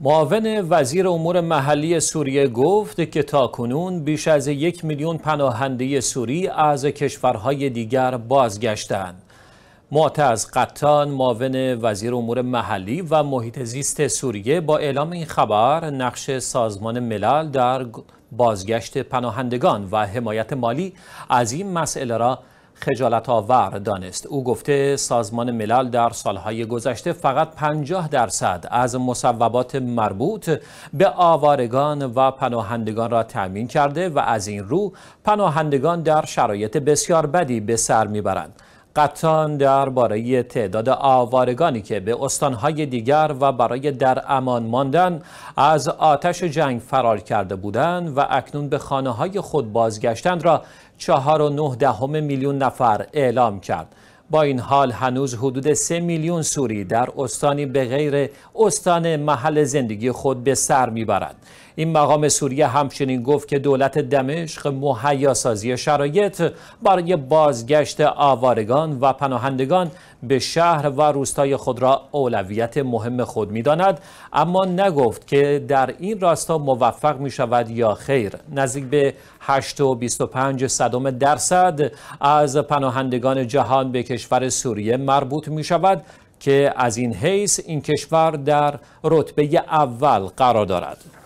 معاون وزیر امور محلی سوریه گفت که تا کنون بیش از یک میلیون پناهنده سوری از کشورهای دیگر بازگشتند. معتز قطان معاون وزیر امور محلی و محیط زیست سوریه با اعلام این خبر نقش سازمان ملل در بازگشت پناهندگان و حمایت مالی از این مسئله را خجالت آور دانست او گفته سازمان ملل در سالهای گذشته فقط 50 درصد از مصوبات مربوط به آوارگان و پناهندگان را تأمین کرده و از این رو پناهندگان در شرایط بسیار بدی به سر میبرند قطعا درباره تعداد آوارگانی که به استانهای دیگر و برای در امان ماندن از آتش جنگ فرار کرده بودند و اکنون به خانه های خود بازگشتند را 4.9 دهم میلیون نفر اعلام کرد. با این حال هنوز حدود 3 میلیون سوری در استانی به غیر استان محل زندگی خود به سر میبرند. این مقام سوریه همچنین گفت که دولت دمشق مهیاسازی شرایط برای بازگشت آوارگان و پناهندگان به شهر و روستای خود را اولویت مهم خود میداند اما نگفت که در این راستا موفق می شود یا خیر نزدیک به 8.25 و درصد از پناهندگان جهان به کشور سوریه مربوط می شود که از این حیث این کشور در رتبه اول قرار دارد